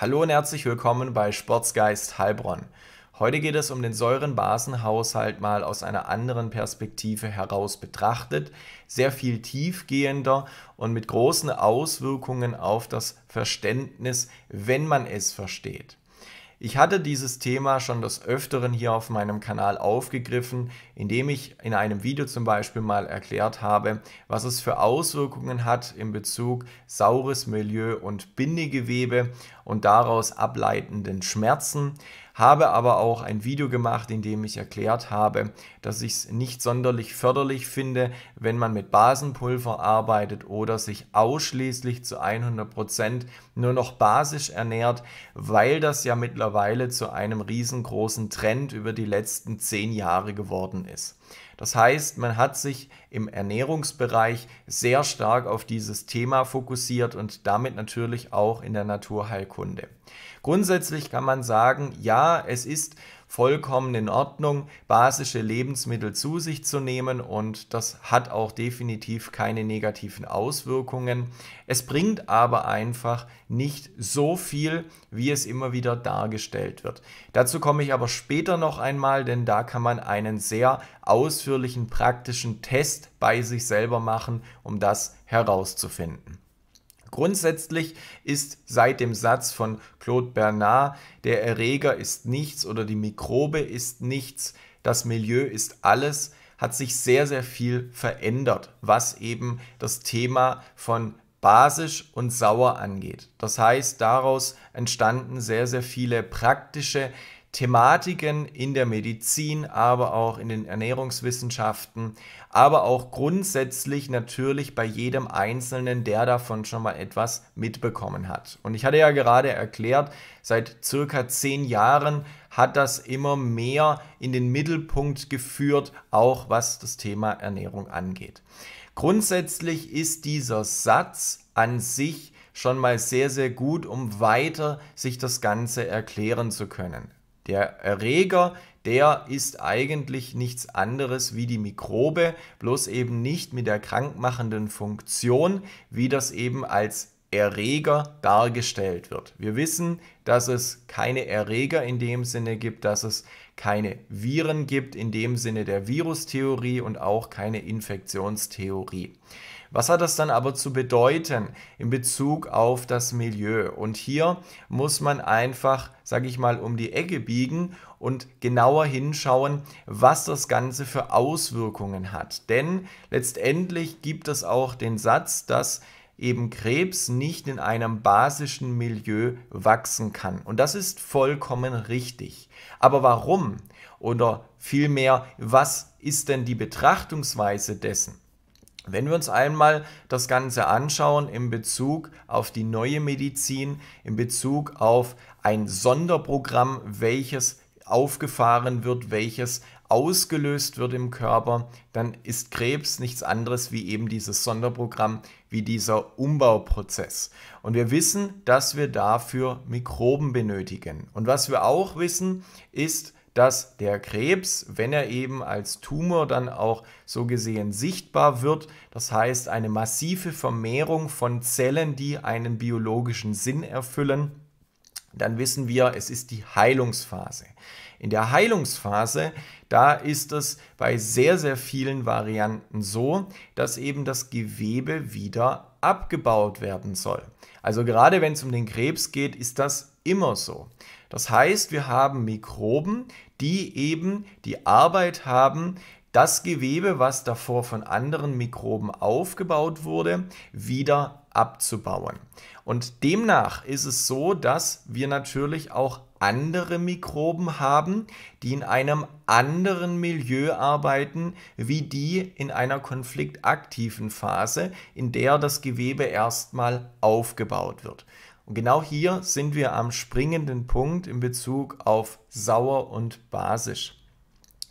Hallo und herzlich willkommen bei Sportsgeist Heilbronn. Heute geht es um den Säurenbasenhaushalt mal aus einer anderen Perspektive heraus betrachtet, sehr viel tiefgehender und mit großen Auswirkungen auf das Verständnis, wenn man es versteht. Ich hatte dieses Thema schon des Öfteren hier auf meinem Kanal aufgegriffen, indem ich in einem Video zum Beispiel mal erklärt habe, was es für Auswirkungen hat in Bezug saures Milieu und Bindegewebe und daraus ableitenden Schmerzen habe aber auch ein Video gemacht, in dem ich erklärt habe, dass ich es nicht sonderlich förderlich finde, wenn man mit Basenpulver arbeitet oder sich ausschließlich zu 100% Prozent nur noch basisch ernährt, weil das ja mittlerweile zu einem riesengroßen Trend über die letzten 10 Jahre geworden ist. Das heißt, man hat sich im Ernährungsbereich sehr stark auf dieses Thema fokussiert und damit natürlich auch in der Naturheilkunde. Grundsätzlich kann man sagen, ja, es ist vollkommen in Ordnung, basische Lebensmittel zu sich zu nehmen und das hat auch definitiv keine negativen Auswirkungen. Es bringt aber einfach nicht so viel, wie es immer wieder dargestellt wird. Dazu komme ich aber später noch einmal, denn da kann man einen sehr ausführlichen praktischen Test bei sich selber machen, um das herauszufinden. Grundsätzlich ist seit dem Satz von Claude Bernard, der Erreger ist nichts oder die Mikrobe ist nichts, das Milieu ist alles, hat sich sehr, sehr viel verändert, was eben das Thema von basisch und sauer angeht. Das heißt, daraus entstanden sehr, sehr viele praktische Thematiken in der Medizin, aber auch in den Ernährungswissenschaften, aber auch grundsätzlich natürlich bei jedem Einzelnen, der davon schon mal etwas mitbekommen hat. Und ich hatte ja gerade erklärt, seit circa zehn Jahren hat das immer mehr in den Mittelpunkt geführt, auch was das Thema Ernährung angeht. Grundsätzlich ist dieser Satz an sich schon mal sehr, sehr gut, um weiter sich das Ganze erklären zu können. Der Erreger, der ist eigentlich nichts anderes wie die Mikrobe, bloß eben nicht mit der krankmachenden Funktion, wie das eben als Erreger dargestellt wird. Wir wissen, dass es keine Erreger in dem Sinne gibt, dass es keine Viren gibt in dem Sinne der Virustheorie und auch keine Infektionstheorie. Was hat das dann aber zu bedeuten in Bezug auf das Milieu? Und hier muss man einfach, sage ich mal, um die Ecke biegen und genauer hinschauen, was das Ganze für Auswirkungen hat. Denn letztendlich gibt es auch den Satz, dass eben Krebs nicht in einem basischen Milieu wachsen kann. Und das ist vollkommen richtig. Aber warum? Oder vielmehr, was ist denn die Betrachtungsweise dessen? Wenn wir uns einmal das Ganze anschauen in Bezug auf die neue Medizin, in Bezug auf ein Sonderprogramm, welches aufgefahren wird, welches ausgelöst wird im Körper, dann ist Krebs nichts anderes wie eben dieses Sonderprogramm, wie dieser Umbauprozess. Und wir wissen, dass wir dafür Mikroben benötigen. Und was wir auch wissen, ist, dass der Krebs, wenn er eben als Tumor dann auch so gesehen sichtbar wird, das heißt eine massive Vermehrung von Zellen, die einen biologischen Sinn erfüllen, dann wissen wir, es ist die Heilungsphase. In der Heilungsphase, da ist es bei sehr, sehr vielen Varianten so, dass eben das Gewebe wieder abgebaut werden soll. Also gerade wenn es um den Krebs geht, ist das immer so. Das heißt, wir haben Mikroben, die eben die Arbeit haben, das Gewebe, was davor von anderen Mikroben aufgebaut wurde, wieder abzubauen. Und demnach ist es so, dass wir natürlich auch andere Mikroben haben, die in einem anderen Milieu arbeiten, wie die in einer konfliktaktiven Phase, in der das Gewebe erstmal aufgebaut wird. Und genau hier sind wir am springenden Punkt in Bezug auf sauer und basisch.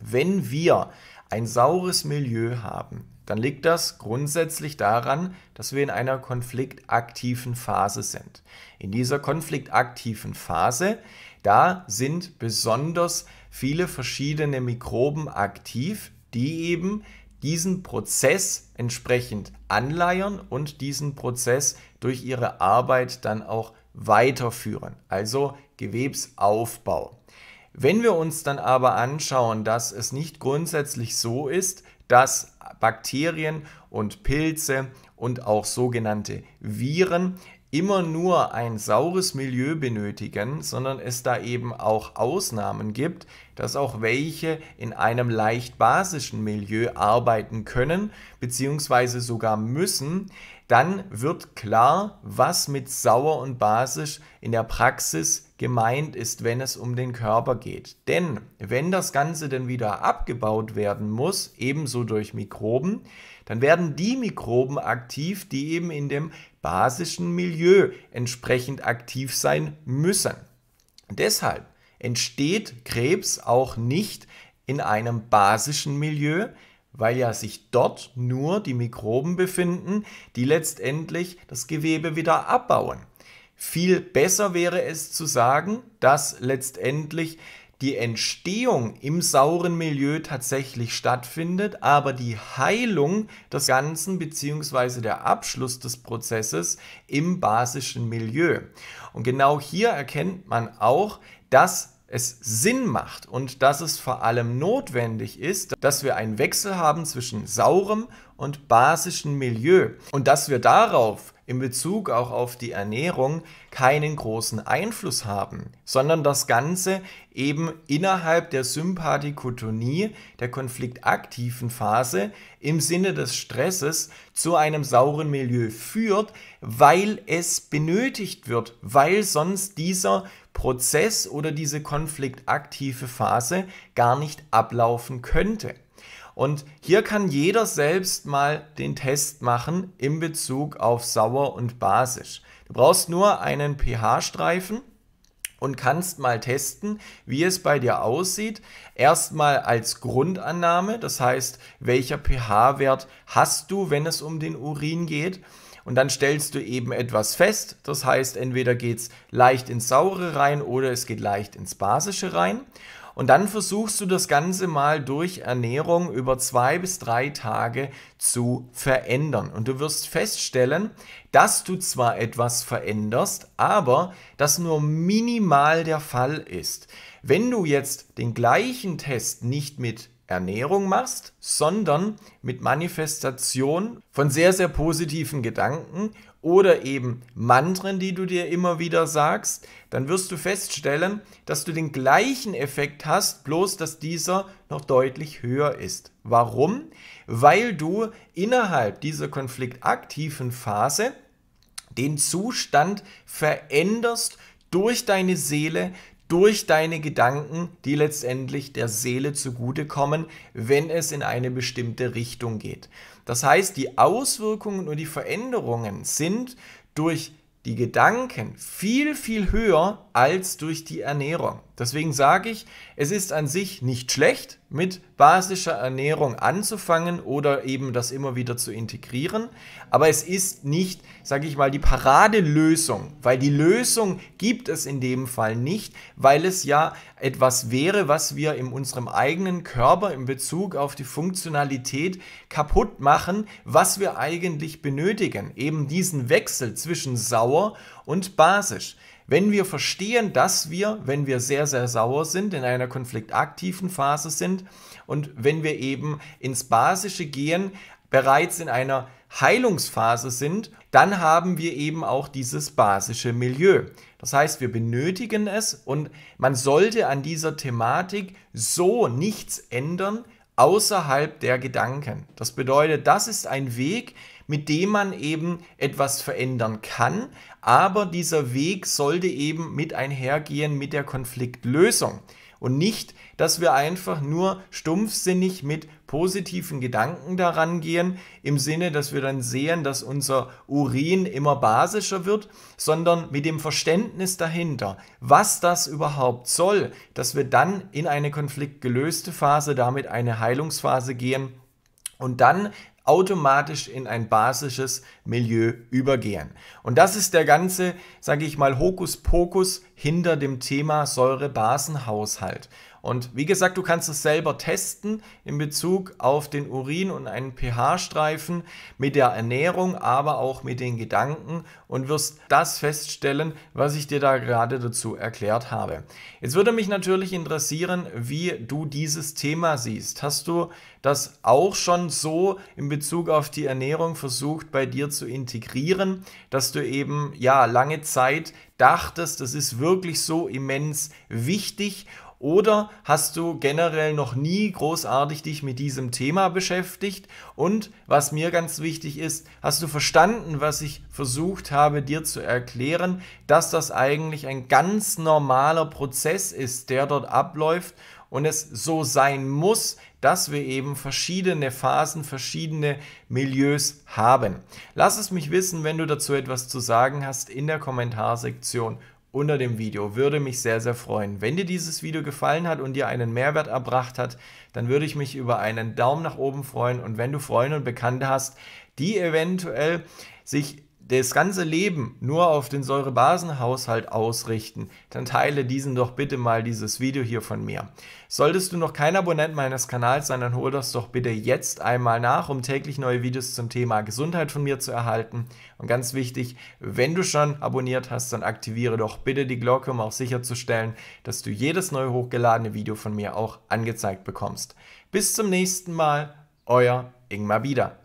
Wenn wir ein saures Milieu haben, dann liegt das grundsätzlich daran, dass wir in einer konfliktaktiven Phase sind. In dieser konfliktaktiven Phase, da sind besonders viele verschiedene Mikroben aktiv, die eben diesen Prozess entsprechend anleiern und diesen Prozess durch ihre Arbeit dann auch weiterführen, also Gewebsaufbau. Wenn wir uns dann aber anschauen, dass es nicht grundsätzlich so ist, dass Bakterien und Pilze und auch sogenannte Viren immer nur ein saures Milieu benötigen, sondern es da eben auch Ausnahmen gibt, dass auch welche in einem leicht basischen Milieu arbeiten können bzw. sogar müssen, dann wird klar, was mit sauer und basisch in der Praxis gemeint ist, wenn es um den Körper geht. Denn wenn das Ganze dann wieder abgebaut werden muss, ebenso durch Mikroben, dann werden die Mikroben aktiv, die eben in dem basischen Milieu entsprechend aktiv sein müssen. deshalb entsteht Krebs auch nicht in einem basischen Milieu, weil ja sich dort nur die Mikroben befinden, die letztendlich das Gewebe wieder abbauen. Viel besser wäre es zu sagen, dass letztendlich die Entstehung im sauren Milieu tatsächlich stattfindet, aber die Heilung des Ganzen bzw. der Abschluss des Prozesses im basischen Milieu. Und genau hier erkennt man auch, dass es Sinn macht und dass es vor allem notwendig ist, dass wir einen Wechsel haben zwischen saurem und basischem Milieu und dass wir darauf in Bezug auch auf die Ernährung keinen großen Einfluss haben, sondern das Ganze eben innerhalb der Sympathikotonie, der konfliktaktiven Phase, im Sinne des Stresses zu einem sauren Milieu führt, weil es benötigt wird, weil sonst dieser Prozess oder diese konfliktaktive Phase gar nicht ablaufen könnte. Und hier kann jeder selbst mal den Test machen in Bezug auf sauer und basisch. Du brauchst nur einen pH-Streifen und kannst mal testen, wie es bei dir aussieht. Erstmal als Grundannahme, das heißt, welcher pH-Wert hast du, wenn es um den Urin geht. Und dann stellst du eben etwas fest, das heißt, entweder geht es leicht ins Saure rein oder es geht leicht ins Basische rein. Und dann versuchst du das Ganze mal durch Ernährung über zwei bis drei Tage zu verändern. Und du wirst feststellen, dass du zwar etwas veränderst, aber das nur minimal der Fall ist. Wenn du jetzt den gleichen Test nicht mit Ernährung machst, sondern mit Manifestation von sehr, sehr positiven Gedanken oder eben Mantren, die du dir immer wieder sagst, dann wirst du feststellen, dass du den gleichen Effekt hast, bloß dass dieser noch deutlich höher ist. Warum? Weil du innerhalb dieser konfliktaktiven Phase den Zustand veränderst durch deine Seele, durch deine Gedanken, die letztendlich der Seele zugutekommen, wenn es in eine bestimmte Richtung geht. Das heißt, die Auswirkungen und die Veränderungen sind durch die Gedanken viel, viel höher als durch die Ernährung. Deswegen sage ich, es ist an sich nicht schlecht, mit basischer Ernährung anzufangen oder eben das immer wieder zu integrieren. Aber es ist nicht, sage ich mal, die Paradelösung, weil die Lösung gibt es in dem Fall nicht, weil es ja etwas wäre, was wir in unserem eigenen Körper in Bezug auf die Funktionalität kaputt machen, was wir eigentlich benötigen. Eben diesen Wechsel zwischen sauer und basisch. Wenn wir verstehen, dass wir, wenn wir sehr, sehr sauer sind, in einer konfliktaktiven Phase sind und wenn wir eben ins Basische gehen, bereits in einer Heilungsphase sind, dann haben wir eben auch dieses basische Milieu. Das heißt, wir benötigen es und man sollte an dieser Thematik so nichts ändern außerhalb der Gedanken. Das bedeutet, das ist ein Weg, mit dem man eben etwas verändern kann. Aber dieser Weg sollte eben mit einhergehen mit der Konfliktlösung. Und nicht, dass wir einfach nur stumpfsinnig mit positiven Gedanken daran gehen, im Sinne, dass wir dann sehen, dass unser Urin immer basischer wird, sondern mit dem Verständnis dahinter, was das überhaupt soll, dass wir dann in eine konfliktgelöste Phase, damit eine Heilungsphase gehen und dann automatisch in ein basisches Milieu übergehen. Und das ist der ganze, sage ich mal, Hokuspokus hinter dem Thema Säure-Basen-Haushalt. Und wie gesagt, du kannst es selber testen in Bezug auf den Urin und einen pH-Streifen mit der Ernährung, aber auch mit den Gedanken und wirst das feststellen, was ich dir da gerade dazu erklärt habe. Jetzt würde mich natürlich interessieren, wie du dieses Thema siehst. Hast du das auch schon so in Bezug auf die Ernährung versucht bei dir zu integrieren, dass du eben ja lange Zeit dachtest, das ist wirklich so immens wichtig oder hast du generell noch nie großartig dich mit diesem Thema beschäftigt? Und was mir ganz wichtig ist, hast du verstanden, was ich versucht habe dir zu erklären, dass das eigentlich ein ganz normaler Prozess ist, der dort abläuft und es so sein muss, dass wir eben verschiedene Phasen, verschiedene Milieus haben. Lass es mich wissen, wenn du dazu etwas zu sagen hast in der Kommentarsektion unter dem Video. Würde mich sehr, sehr freuen. Wenn dir dieses Video gefallen hat und dir einen Mehrwert erbracht hat, dann würde ich mich über einen Daumen nach oben freuen. Und wenn du Freunde und Bekannte hast, die eventuell sich das ganze Leben nur auf den Säurebasenhaushalt ausrichten, dann teile diesen doch bitte mal dieses Video hier von mir. Solltest du noch kein Abonnent meines Kanals sein, dann hol das doch bitte jetzt einmal nach, um täglich neue Videos zum Thema Gesundheit von mir zu erhalten. Und ganz wichtig, wenn du schon abonniert hast, dann aktiviere doch bitte die Glocke, um auch sicherzustellen, dass du jedes neu hochgeladene Video von mir auch angezeigt bekommst. Bis zum nächsten Mal, euer Ingmar Wieder.